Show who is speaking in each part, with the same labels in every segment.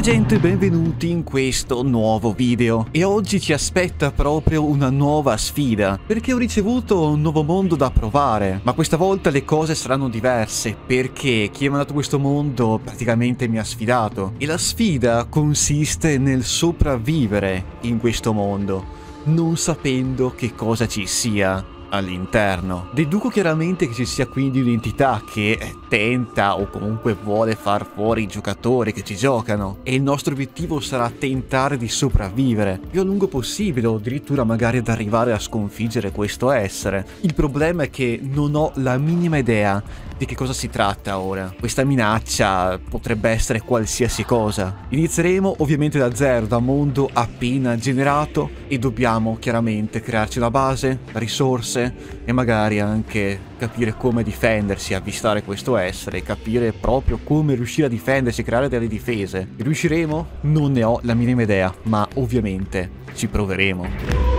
Speaker 1: Salve gente, benvenuti in questo nuovo video. E oggi ci aspetta proprio una nuova sfida, perché ho ricevuto un nuovo mondo da provare, ma questa volta le cose saranno diverse, perché chi mi ha dato questo mondo praticamente mi ha sfidato. E la sfida consiste nel sopravvivere in questo mondo, non sapendo che cosa ci sia all'interno. Deduco chiaramente che ci sia quindi un'entità che tenta o comunque vuole far fuori i giocatori che ci giocano e il nostro obiettivo sarà tentare di sopravvivere più a lungo possibile o addirittura magari ad arrivare a sconfiggere questo essere. Il problema è che non ho la minima idea di che cosa si tratta ora? Questa minaccia potrebbe essere qualsiasi cosa. Inizieremo ovviamente da zero, da mondo appena generato e dobbiamo chiaramente crearci una base, risorse e magari anche capire come difendersi, avvistare questo essere, capire proprio come riuscire a difendersi, creare delle difese. Riusciremo? Non ne ho la minima idea, ma ovviamente ci proveremo.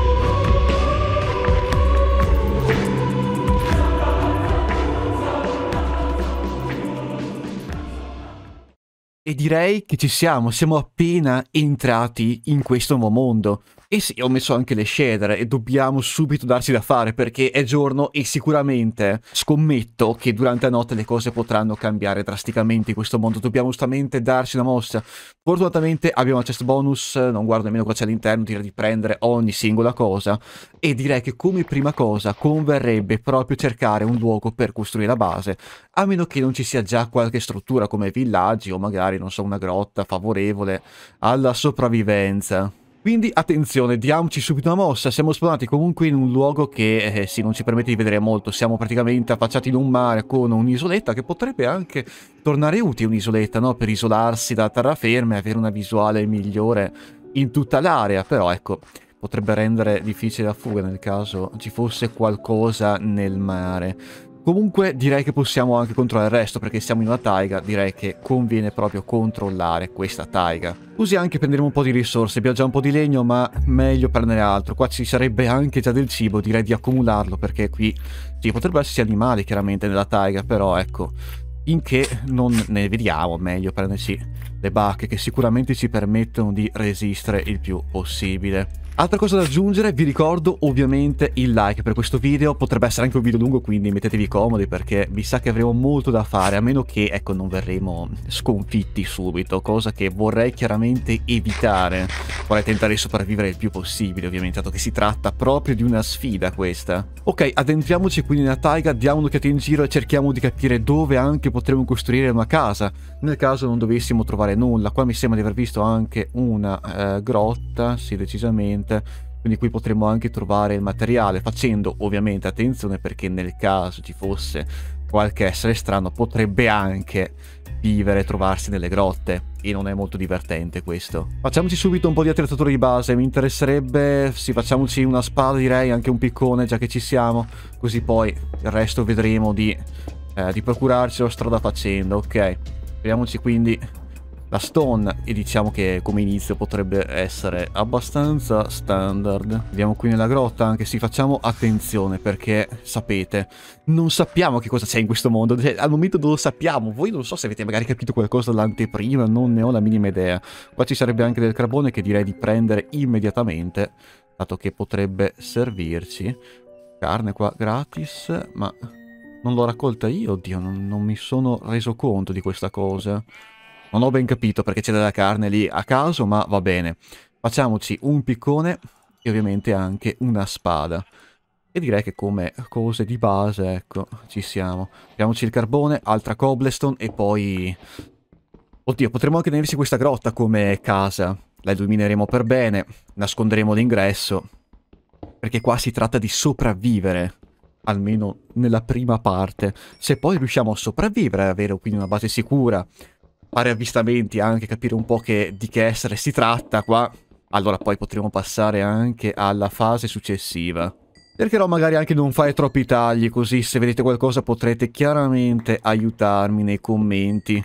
Speaker 1: E direi che ci siamo, siamo appena entrati in questo nuovo mondo. E sì, ho messo anche le scedere e dobbiamo subito darsi da fare perché è giorno e sicuramente scommetto che durante la notte le cose potranno cambiare drasticamente in questo mondo. Dobbiamo giustamente darci una mossa. Fortunatamente abbiamo la chest bonus, non guardo nemmeno qua c'è all'interno, direi di prendere ogni singola cosa e direi che come prima cosa converrebbe proprio cercare un luogo per costruire la base, a meno che non ci sia già qualche struttura come villaggi o magari, non so, una grotta favorevole alla sopravvivenza. Quindi attenzione, diamoci subito una mossa, siamo spawnati comunque in un luogo che eh, sì, non ci permette di vedere molto, siamo praticamente affacciati in un mare con un'isoletta che potrebbe anche tornare utile un'isoletta, no? Per isolarsi da terraferma e avere una visuale migliore in tutta l'area, però ecco, potrebbe rendere difficile la fuga nel caso ci fosse qualcosa nel mare. Comunque direi che possiamo anche controllare il resto perché siamo in una taiga, direi che conviene proprio controllare questa taiga. Così anche prenderemo un po' di risorse, abbiamo già un po' di legno ma meglio prendere altro. Qua ci sarebbe anche già del cibo, direi di accumularlo perché qui sì, potrebbero esserci animali chiaramente nella taiga, però ecco, finché non ne vediamo meglio prenderci le bacche che sicuramente ci permettono di resistere il più possibile. Altra cosa da aggiungere, vi ricordo ovviamente il like per questo video, potrebbe essere anche un video lungo quindi mettetevi comodi perché vi sa che avremo molto da fare, a meno che ecco non verremo sconfitti subito, cosa che vorrei chiaramente evitare, vorrei tentare di sopravvivere il più possibile ovviamente, dato che si tratta proprio di una sfida questa. Ok, addentriamoci quindi nella taiga, diamo un'occhiata in giro e cerchiamo di capire dove anche potremo costruire una casa, nel caso non dovessimo trovare nulla, qua mi sembra di aver visto anche una eh, grotta, sì decisamente internet, quindi qui potremo anche trovare il materiale facendo ovviamente attenzione perché nel caso ci fosse qualche essere strano potrebbe anche vivere e trovarsi nelle grotte e non è molto divertente questo. Facciamoci subito un po' di attrezzature di base, mi interesserebbe, sì facciamoci una spada direi, anche un piccone già che ci siamo, così poi il resto vedremo di, eh, di procurarcelo strada facendo, ok. Vediamoci quindi la Stone, e diciamo che come inizio potrebbe essere abbastanza standard. Vediamo qui nella grotta, anche se facciamo attenzione perché sapete, non sappiamo che cosa c'è in questo mondo, cioè, al momento non lo sappiamo, voi non so se avete magari capito qualcosa dall'anteprima, non ne ho la minima idea. Qua ci sarebbe anche del carbone che direi di prendere immediatamente, dato che potrebbe servirci. Carne qua gratis, ma non l'ho raccolta io, oddio, non, non mi sono reso conto di questa cosa. Non ho ben capito perché c'è della carne lì a caso, ma va bene. Facciamoci un piccone e ovviamente anche una spada. E direi che come cose di base, ecco, ci siamo. Abbiamoci il carbone, altra cobblestone e poi... Oddio, potremmo anche tenerci questa grotta come casa. La illumineremo per bene, nasconderemo l'ingresso. Perché qua si tratta di sopravvivere, almeno nella prima parte. Se poi riusciamo a sopravvivere, avere quindi una base sicura, fare avvistamenti anche, capire un po' che, di che essere si tratta qua. Allora poi potremo passare anche alla fase successiva. Cercherò magari anche di non fare troppi tagli, così se vedete qualcosa potrete chiaramente aiutarmi nei commenti.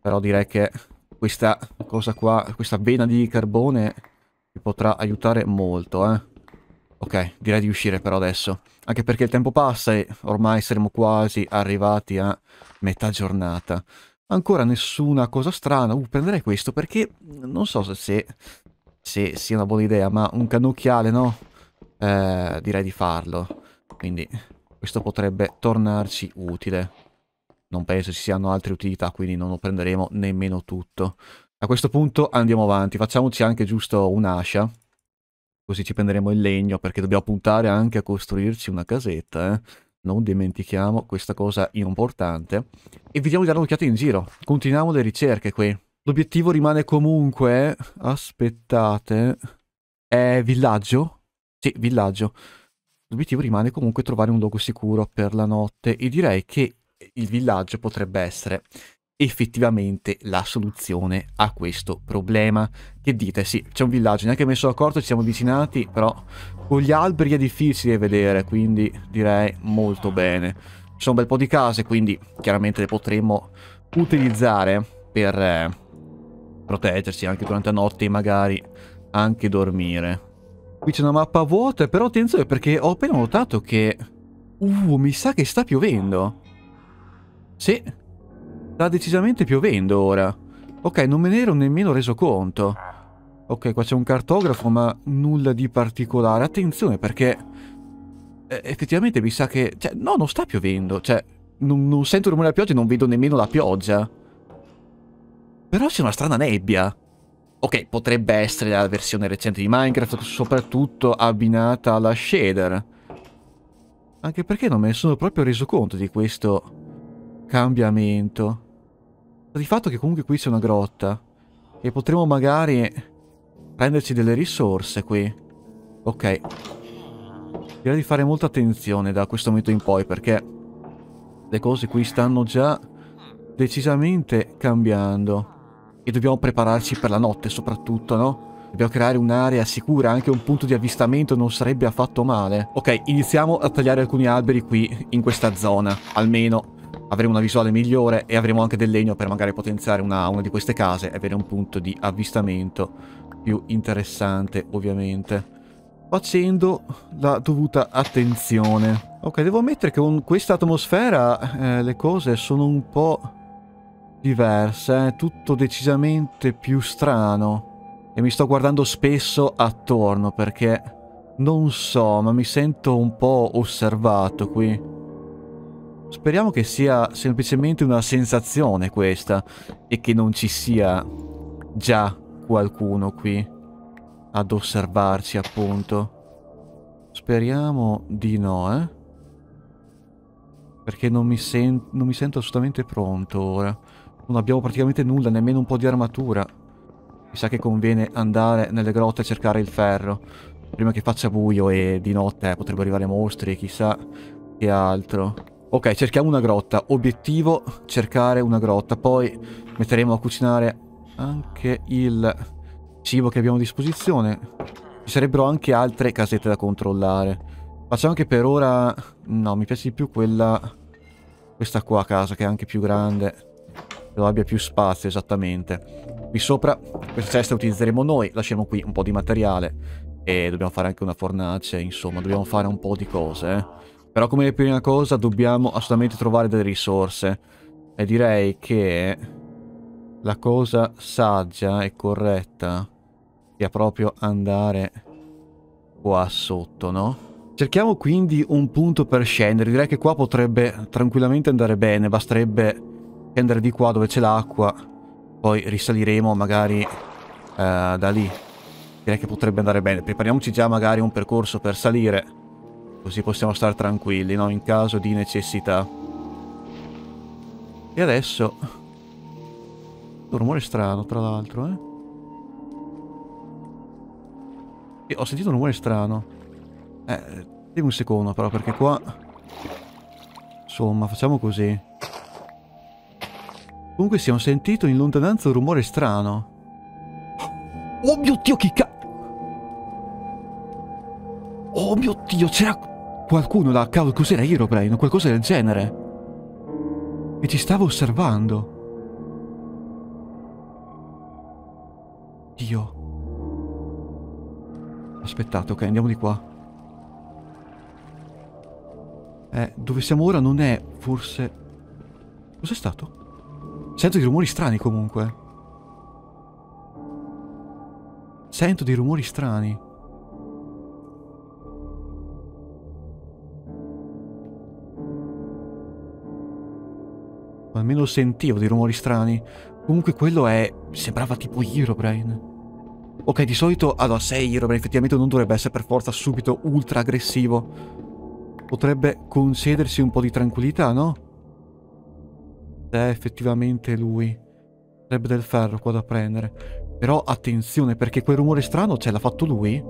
Speaker 1: Però direi che questa cosa qua, questa vena di carbone mi potrà aiutare molto, eh. Ok, direi di uscire però adesso. Anche perché il tempo passa e ormai saremo quasi arrivati a metà giornata ancora nessuna cosa strana. Uh, prenderei questo perché mm, non so se, se, se sia una buona idea, ma un cannocchiale, no? Eh, direi di farlo. Quindi questo potrebbe tornarci utile. Non penso ci siano altre utilità, quindi non lo prenderemo nemmeno tutto. A questo punto andiamo avanti, facciamoci anche giusto un'ascia. Così ci prenderemo il legno, perché dobbiamo puntare anche a costruirci una casetta, eh non dimentichiamo questa cosa importante, e vediamo di dare un'occhiata in giro. Continuiamo le ricerche qui. L'obiettivo rimane comunque, aspettate, è villaggio? Sì, villaggio. L'obiettivo rimane comunque trovare un luogo sicuro per la notte e direi che il villaggio potrebbe essere effettivamente la soluzione a questo problema. Che dite? Sì, c'è un villaggio, neanche me ne sono accorto, ci siamo avvicinati, però con gli alberi è difficile vedere, quindi direi molto bene. Ci sono un bel po' di case, quindi chiaramente le potremmo utilizzare per eh, proteggersi anche durante la notte e magari anche dormire. Qui c'è una mappa vuota, però attenzione perché ho appena notato che... Uh, mi sa che sta piovendo. Sì, Sta decisamente piovendo ora. Ok, non me ne ero nemmeno reso conto. Ok, qua c'è un cartografo, ma nulla di particolare. Attenzione, perché... Eh, effettivamente mi sa che... Cioè, no, non sta piovendo. Cioè, non, non sento il rumore della pioggia e non vedo nemmeno la pioggia. Però c'è una strana nebbia. Ok, potrebbe essere la versione recente di Minecraft, soprattutto abbinata alla shader. Anche perché non me ne sono proprio reso conto di questo cambiamento di fatto che comunque qui c'è una grotta. E potremmo magari prenderci delle risorse qui. Ok. Direi di fare molta attenzione da questo momento in poi perché le cose qui stanno già decisamente cambiando. E dobbiamo prepararci per la notte soprattutto, no? Dobbiamo creare un'area sicura, anche un punto di avvistamento non sarebbe affatto male. Ok, iniziamo a tagliare alcuni alberi qui, in questa zona, almeno avremo una visuale migliore e avremo anche del legno per magari potenziare una, una di queste case e avere un punto di avvistamento più interessante ovviamente facendo la dovuta attenzione ok devo ammettere che con questa atmosfera eh, le cose sono un po' diverse eh? tutto decisamente più strano e mi sto guardando spesso attorno perché non so ma mi sento un po' osservato qui Speriamo che sia semplicemente una sensazione questa e che non ci sia già qualcuno qui ad osservarci appunto. Speriamo di no, eh? Perché non mi, sen non mi sento assolutamente pronto ora. Non abbiamo praticamente nulla, nemmeno un po' di armatura. Mi sa che conviene andare nelle grotte a cercare il ferro. Prima che faccia buio e di notte potrebbero arrivare mostri, chissà che altro. Ok, cerchiamo una grotta. Obiettivo, cercare una grotta. Poi metteremo a cucinare anche il cibo che abbiamo a disposizione. Ci sarebbero anche altre casette da controllare. Facciamo che per ora... No, mi piace di più quella... Questa qua a casa, che è anche più grande. Che abbia più spazio, esattamente. Qui sopra questa cesta utilizzeremo noi. Lasciamo qui un po' di materiale. E dobbiamo fare anche una fornace, insomma. Dobbiamo fare un po' di cose, eh. Però come prima cosa dobbiamo assolutamente trovare delle risorse. E direi che la cosa saggia e corretta sia proprio andare qua sotto, no? Cerchiamo quindi un punto per scendere. Direi che qua potrebbe tranquillamente andare bene. Basterebbe scendere di qua dove c'è l'acqua. Poi risaliremo magari eh, da lì. Direi che potrebbe andare bene. Prepariamoci già magari un percorso per salire Così possiamo stare tranquilli, no? In caso di necessità. E adesso... Un rumore strano, tra l'altro, eh? E ho sentito un rumore strano. Eh, dimmi un secondo però, perché qua... Insomma, facciamo così. Comunque si sentito in lontananza un rumore strano. Oh mio Dio, che ca... Oh mio Dio, c'era... Qualcuno là, cavolo, cos'era Herobrain o qualcosa del genere? E ci stava osservando. Dio. Aspettate, ok, andiamo di qua. Eh, dove siamo ora non è, forse... Cos'è stato? Sento dei rumori strani comunque. Sento dei rumori strani. o almeno sentivo dei rumori strani. Comunque quello è... sembrava tipo Herobrain. Ok, di solito... Allora, se è Herobrain, effettivamente non dovrebbe essere per forza subito ultra aggressivo. Potrebbe concedersi un po' di tranquillità, no? Se è effettivamente lui. Sarebbe del ferro qua da prendere. Però attenzione, perché quel rumore strano ce l'ha fatto lui?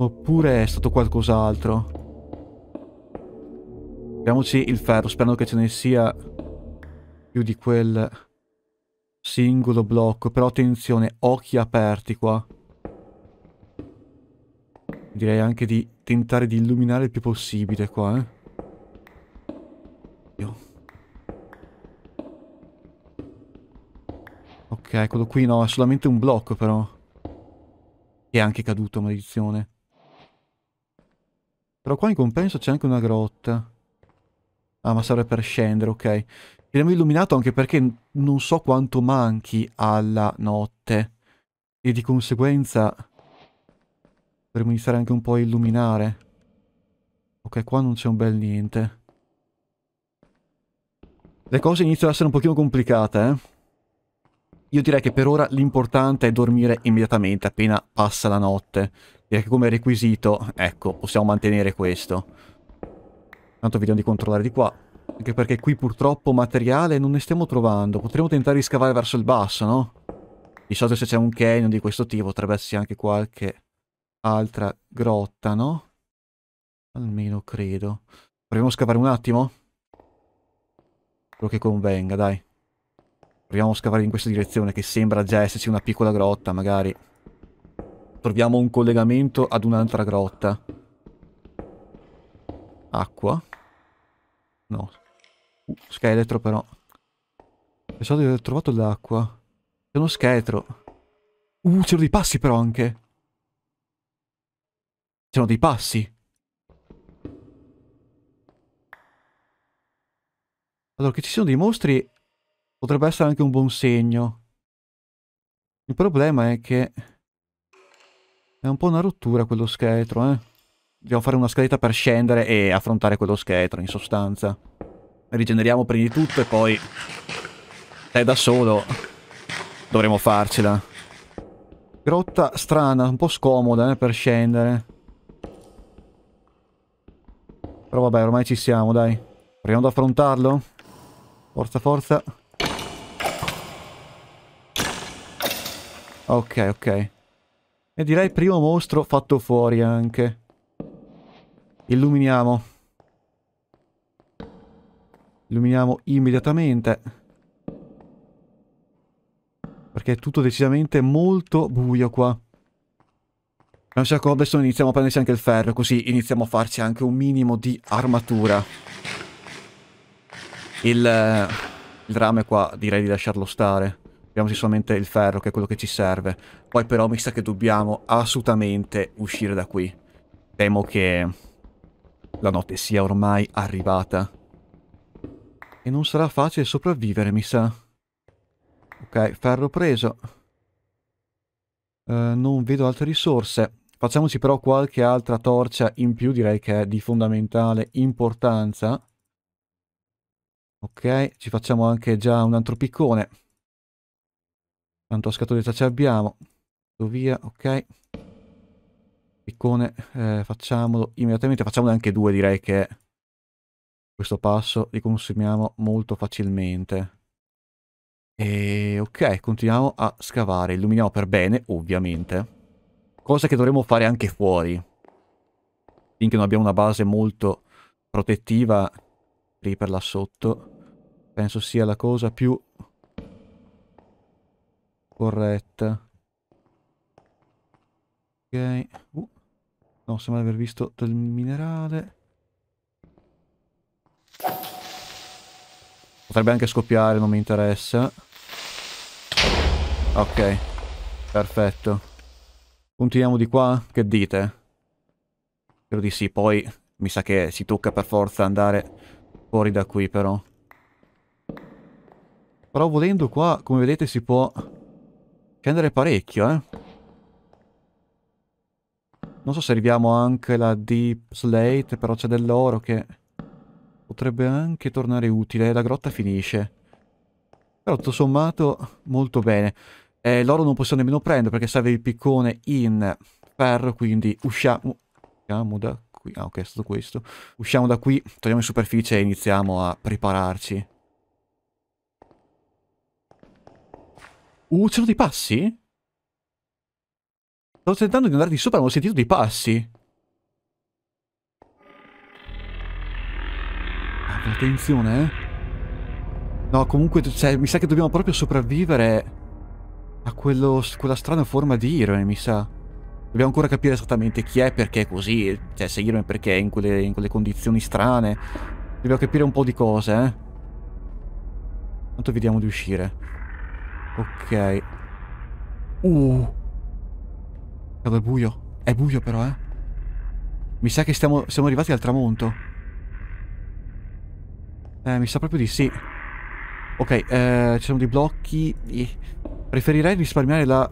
Speaker 1: Oppure è stato qualcos'altro? Vediamoci il ferro, sperando che ce ne sia più di quel singolo blocco. Però attenzione, occhi aperti qua. Direi anche di tentare di illuminare il più possibile qua, eh. Ok, eccolo qui no, è solamente un blocco però. Che è anche caduto, maledizione. Però qua in compenso c'è anche una grotta. Ah, ma serve per scendere, ok. Rimane illuminato anche perché non so quanto manchi alla notte. E di conseguenza dovremmo iniziare anche un po' a illuminare. Ok, qua non c'è un bel niente. Le cose iniziano ad essere un pochino complicate, eh. Io direi che per ora l'importante è dormire immediatamente appena passa la notte. Direi che come requisito, ecco, possiamo mantenere questo. Tanto vediamo di controllare di qua. Anche perché qui purtroppo materiale non ne stiamo trovando. Potremmo tentare di scavare verso il basso, no? Di solito se c'è un canyon di questo tipo potrebbe essere anche qualche altra grotta, no? Almeno credo. Proviamo a scavare un attimo? Quello che convenga, dai. Proviamo a scavare in questa direzione che sembra già esserci una piccola grotta, magari. Troviamo un collegamento ad un'altra grotta. Acqua. No. Uh, scheletro però. Pensavo di aver trovato l'acqua. C'è uno scheletro. Uh, c'erano dei passi però anche. C'erano dei passi. Allora, che ci siano dei mostri potrebbe essere anche un buon segno. Il problema è che... È un po' una rottura quello scheletro, eh. Dobbiamo fare una scaletta per scendere e affrontare quello scheletro, in sostanza. Rigeneriamo prima di tutto e poi... È da solo. Dovremo farcela. Grotta strana, un po' scomoda eh, per scendere. Però vabbè, ormai ci siamo, dai. Proviamo ad affrontarlo. Forza, forza. Ok, ok. E direi primo mostro fatto fuori anche. Illuminiamo. Illuminiamo immediatamente. Perché è tutto decisamente molto buio qua. Non si accorda, adesso iniziamo a prendersi anche il ferro, così iniziamo a farci anche un minimo di armatura. Il, il rame qua direi di lasciarlo stare. Abbiamo solamente il ferro, che è quello che ci serve. Poi però mi sa che dobbiamo assolutamente uscire da qui. Temo che la notte sia ormai arrivata. E non sarà facile sopravvivere, mi sa. Ok, ferro preso. Uh, non vedo altre risorse. Facciamoci però qualche altra torcia in più, direi che è di fondamentale importanza. Ok, ci facciamo anche già un altro piccone. Quanto a scatoletta ce l'abbiamo. Via, ok piccone, eh, facciamolo immediatamente, facciamone anche due direi che questo passo li consumiamo molto facilmente. E ok, continuiamo a scavare, illuminiamo per bene, ovviamente. Cosa che dovremmo fare anche fuori. Finché non abbiamo una base molto protettiva lì per là sotto. Penso sia la cosa più corretta. Ok. Uh. Non sembra di aver visto del minerale. Potrebbe anche scoppiare, non mi interessa. Ok, perfetto. Continuiamo di qua? Che dite? Spero di sì, poi mi sa che si tocca per forza andare fuori da qui però. Però volendo qua, come vedete, si può scendere parecchio, eh. Non so se arriviamo anche alla Deep Slate, però c'è dell'oro che potrebbe anche tornare utile. La grotta finisce. Però tutto sommato molto bene. Eh, l'oro non possiamo nemmeno prendere perché serve il piccone in ferro, quindi usciamo... Usciamo da qui. Ah ok, è stato questo. Usciamo da qui, torniamo in superficie e iniziamo a prepararci. Uh, c'erano dei passi? Stavo tentando di andare di sopra, ma ho sentito dei passi. Attenzione, eh. No, comunque, cioè, mi sa che dobbiamo proprio sopravvivere a quello, quella strana forma di Iron, mi sa. Dobbiamo ancora capire esattamente chi è, perché è così, cioè se Iron perché è in quelle, in quelle condizioni strane. Dobbiamo capire un po' di cose, eh. Tanto vediamo di uscire. Ok. Uh. Vado al buio. È buio però, eh. Mi sa che stiamo, siamo arrivati al tramonto. Eh, mi sa proprio di sì. Ok, eh, ci sono dei blocchi. Preferirei risparmiare la,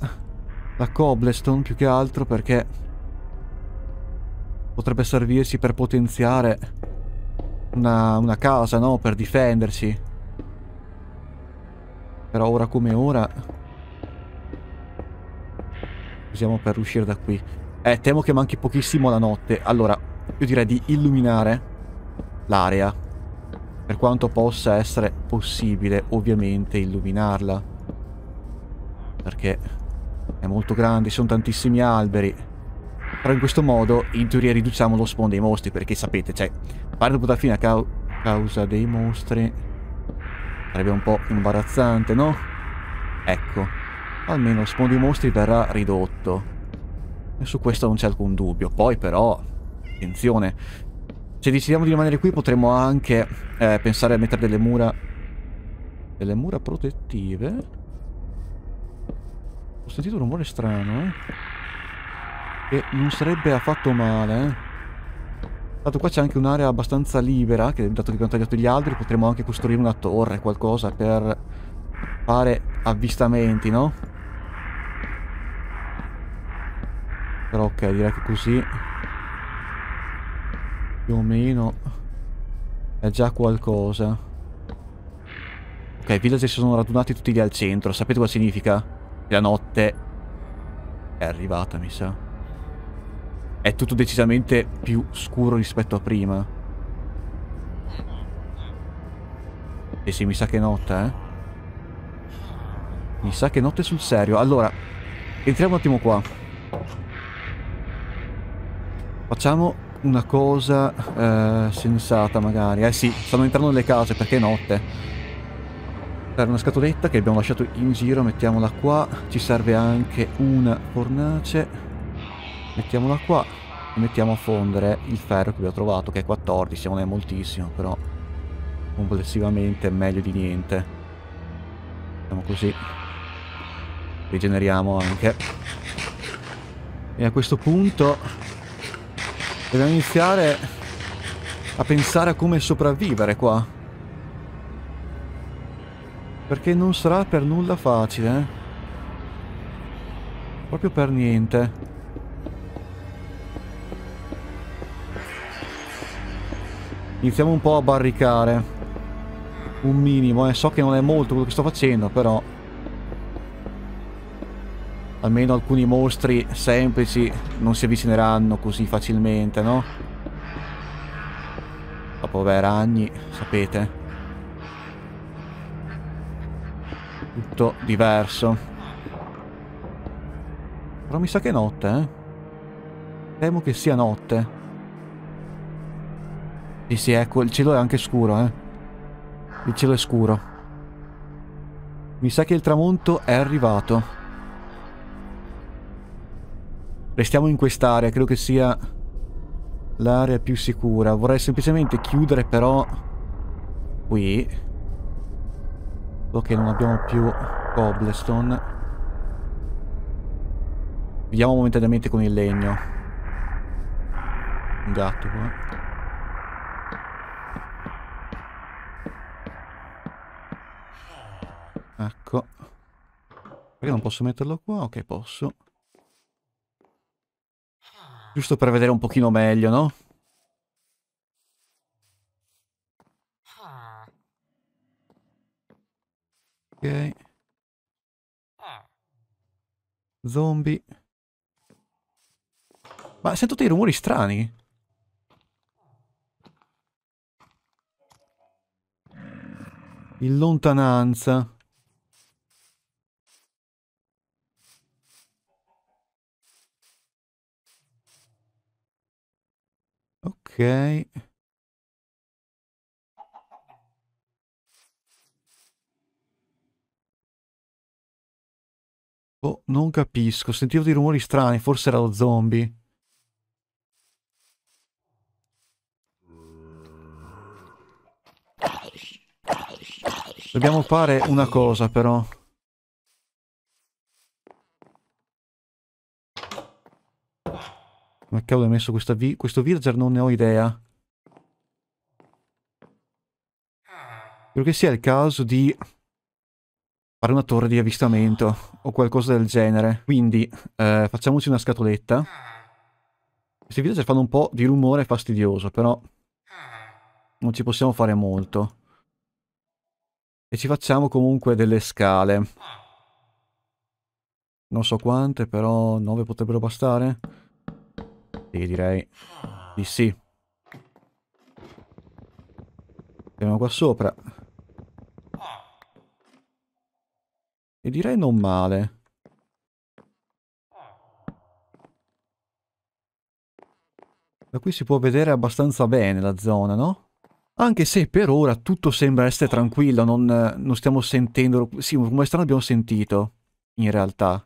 Speaker 1: la cobblestone più che altro perché potrebbe servirsi per potenziare una, una casa, no? Per difendersi. Però ora come ora usiamo per uscire da qui. Eh, temo che manchi pochissimo la notte. Allora, io direi di illuminare l'area. Per quanto possa essere possibile, ovviamente, illuminarla. Perché è molto grande, sono tantissimi alberi. Però in questo modo, in teoria, riduciamo lo spawn dei mostri. Perché sapete, cioè, fare dopo la fine a cau causa dei mostri sarebbe un po' imbarazzante, no? Ecco almeno il spawn di mostri verrà ridotto. E su questo non c'è alcun dubbio. Poi però, attenzione, se decidiamo di rimanere qui potremmo anche eh, pensare a mettere delle mura... Delle mura protettive? Ho sentito un rumore strano, eh? Che non sarebbe affatto male, eh? Tanto qua c'è anche un'area abbastanza libera, che dato che abbiamo tagliato gli alberi potremmo anche costruire una torre, qualcosa per fare avvistamenti, no? Però ok, direi che così più o meno è già qualcosa. Ok, i villager si sono radunati tutti lì al centro. Sapete cosa significa? La notte è arrivata, mi sa. È tutto decisamente più scuro rispetto a prima. E eh sì, mi sa che è notte, eh. Mi sa che è notte sul serio. Allora, entriamo un attimo qua. Facciamo una cosa eh, sensata magari. Eh sì, stanno entrando nelle case perché è notte. Serve una scatoletta che abbiamo lasciato in giro, mettiamola qua. Ci serve anche una fornace. Mettiamola qua. E mettiamo a fondere il ferro che abbiamo trovato, che è 14, non è moltissimo, però complessivamente è meglio di niente. Facciamo così. Rigeneriamo anche. E a questo punto Dobbiamo iniziare a pensare a come sopravvivere qua. Perché non sarà per nulla facile. Eh. Proprio per niente. Iniziamo un po' a barricare. Un minimo, eh. So che non è molto quello che sto facendo, però almeno alcuni mostri semplici non si avvicineranno così facilmente, no? Dopo vabbè, ragni, sapete. Tutto diverso. Però mi sa che è notte, eh? Temo che sia notte. Sì, sì, ecco, il cielo è anche scuro, eh. Il cielo è scuro. Mi sa che il tramonto è arrivato. Restiamo in quest'area, credo che sia l'area più sicura. Vorrei semplicemente chiudere però qui. Ok, non abbiamo più cobblestone. Vediamo momentaneamente con il legno. Un gatto qua. Ecco. Perché non posso metterlo qua? Ok, posso. Giusto per vedere un pochino meglio, no? Ah. Ok. Ah. Zombie. Ma sento dei rumori strani. In lontananza. Ok. Oh, non capisco. Sentivo dei rumori strani. Forse era lo zombie. Dobbiamo fare una cosa, però. Come cavolo hai messo questa vi questo Virger? Non ne ho idea. Credo che sia il caso di fare una torre di avvistamento o qualcosa del genere. Quindi eh, facciamoci una scatoletta. Questi villager fanno un po' di rumore fastidioso, però non ci possiamo fare molto. E ci facciamo comunque delle scale. Non so quante, però 9 potrebbero bastare. Sì, direi di sì. Siamo qua sopra. E direi non male. Da qui si può vedere abbastanza bene la zona, no? Anche se per ora tutto sembra essere tranquillo, non, non stiamo sentendo... Sì, un rumore strano abbiamo sentito, in realtà.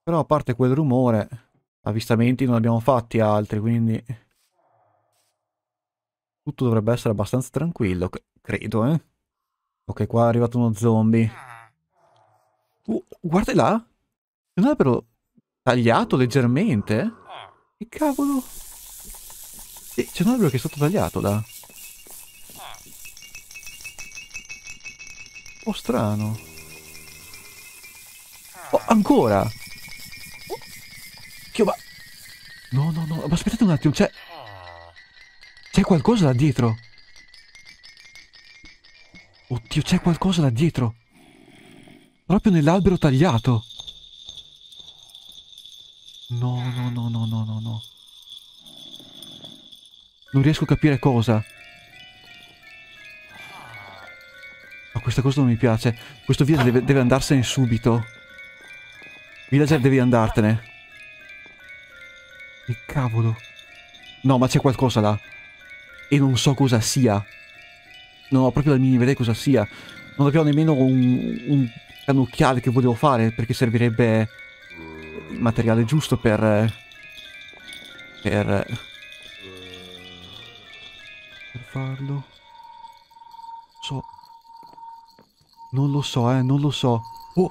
Speaker 1: Però a parte quel rumore avvistamenti non abbiamo fatti altri, quindi tutto dovrebbe essere abbastanza tranquillo, credo, eh. Ok, qua è arrivato uno zombie. Uh, guarda là! È un albero tagliato leggermente? Che cavolo? sì, c'è un albero che è stato tagliato là. un po' strano. Oh, ancora! Cacchio, ma... No, no, no, ma aspettate un attimo, c'è... C'è qualcosa là dietro. Oddio, c'è qualcosa là dietro. Proprio nell'albero tagliato. No, no, no, no, no, no, no. Non riesco a capire cosa. Ma questa cosa non mi piace. Questo villager deve, deve andarsene subito. Villager devi andartene. Che cavolo? No, ma c'è qualcosa là. E non so cosa sia. Non ho proprio la minima idea cosa sia. Non abbiamo nemmeno un, un canocchiale che volevo fare, perché servirebbe il materiale giusto per... Per... Per farlo. So. Non lo so, eh, non lo so. Oh!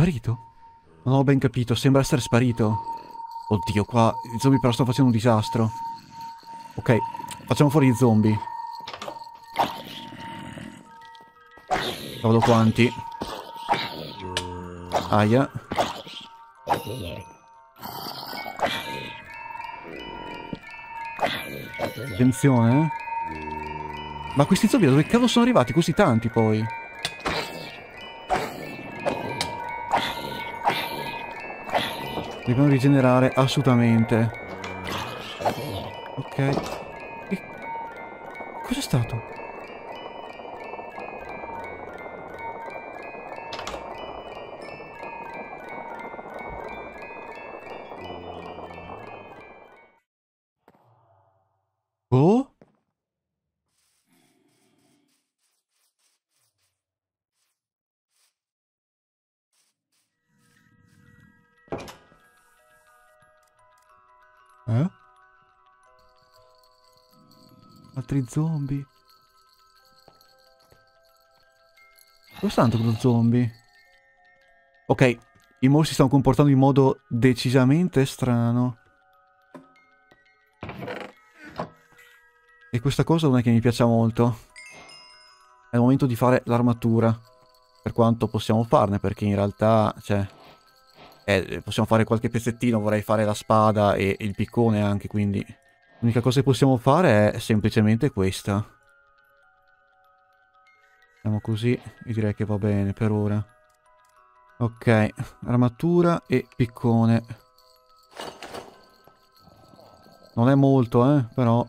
Speaker 1: sparito? Non ho ben capito, sembra essere sparito. Oddio, qua i zombie però stanno facendo un disastro. Ok, facciamo fuori i zombie. Vado quanti. Aia. Attenzione, eh. Ma questi zombie da dove cavolo sono arrivati così tanti poi? Dobbiamo rigenerare assolutamente. Ok. E... Cos'è stato? altri zombie. Dove sta tanto questo zombie? Ok, i morsi stanno comportando in modo decisamente strano. E questa cosa non è che mi piaccia molto. È il momento di fare l'armatura. Per quanto possiamo farne, perché in realtà, cioè... Eh, possiamo fare qualche pezzettino, vorrei fare la spada e il piccone anche, quindi... L'unica cosa che possiamo fare è semplicemente questa. Siamo così e direi che va bene per ora. Ok, armatura e piccone. Non è molto, eh, però...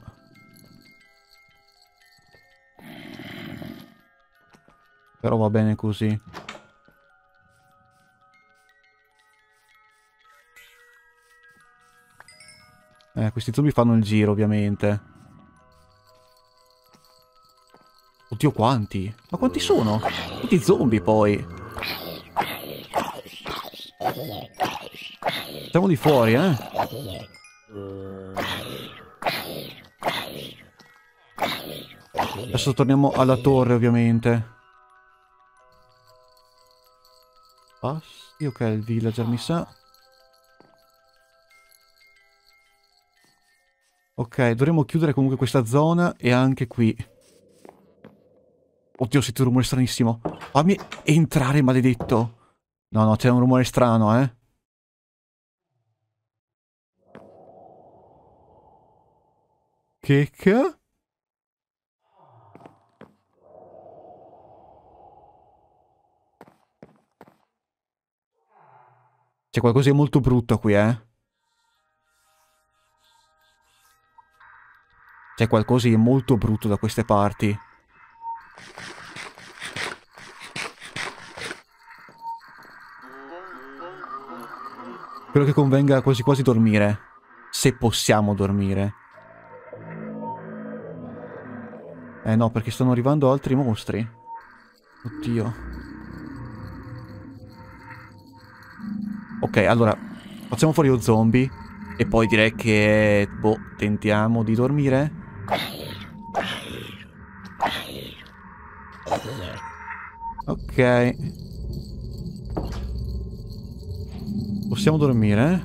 Speaker 1: Però va bene così. Eh, questi zombie fanno il giro, ovviamente. Oddio, quanti? Ma quanti sono? Tutti zombie, poi. Siamo di fuori, eh? Adesso torniamo alla torre, ovviamente. Passi, ok, il villager mi sa. Ok, dovremmo chiudere comunque questa zona e anche qui. Oddio, sento un rumore stranissimo. Fammi entrare, maledetto. No, no, c'è un rumore strano, eh. Che che? C'è qualcosa di molto brutto qui, eh. C'è qualcosa di molto brutto da queste parti. Credo che convenga quasi quasi dormire. Se possiamo dormire. Eh no, perché stanno arrivando altri mostri. Oddio. Ok, allora, facciamo fuori lo zombie e poi direi che, boh, tentiamo di dormire. Ok. Possiamo dormire?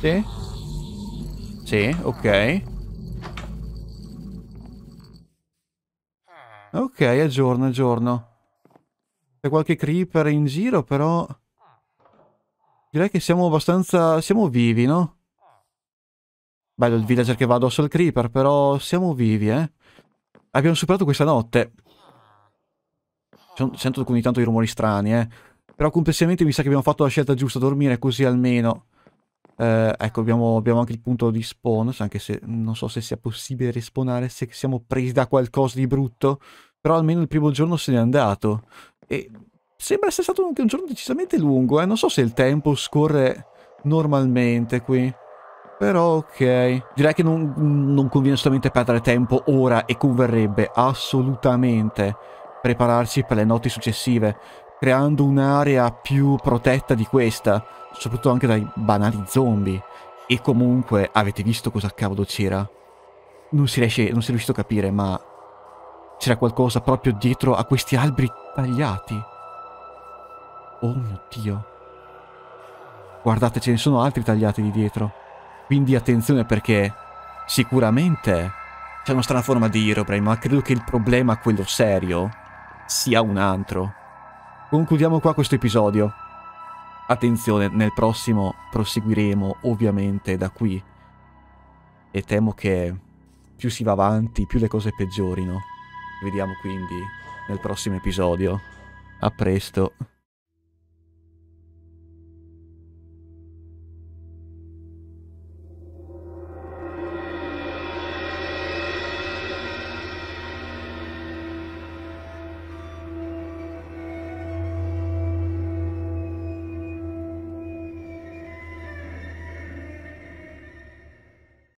Speaker 1: Eh? Sì? Sì, ok. Ok, aggiorno, aggiorno. C'è qualche creeper in giro, però... Direi che siamo abbastanza... siamo vivi, no? Bello il villager che va addosso al creeper, però siamo vivi, eh? Abbiamo superato questa notte. Sento ogni tanto i rumori strani, eh. Però complessivamente mi sa che abbiamo fatto la scelta giusta, dormire così almeno. Eh, ecco, abbiamo, abbiamo, anche il punto di spawn, anche se non so se sia possibile respawnare, se siamo presi da qualcosa di brutto. Però almeno il primo giorno se n'è andato. E sembra essere stato anche un giorno decisamente lungo, eh. Non so se il tempo scorre normalmente qui. Però ok, direi che non, non conviene solamente perdere tempo ora e converrebbe assolutamente prepararsi per le notti successive, creando un'area più protetta di questa, soprattutto anche dai banali zombie. E comunque avete visto cosa cavolo c'era? Non si riesce, non si è riuscito a capire, ma c'era qualcosa proprio dietro a questi alberi tagliati. Oh mio Dio. Guardate, ce ne sono altri tagliati di dietro. Quindi attenzione perché sicuramente c'è una strana forma di Herobrine, ma credo che il problema, quello serio, sia un altro. Concludiamo qua questo episodio. Attenzione, nel prossimo proseguiremo ovviamente da qui. E temo che più si va avanti, più le cose peggiorino. Vediamo quindi nel prossimo episodio. A presto.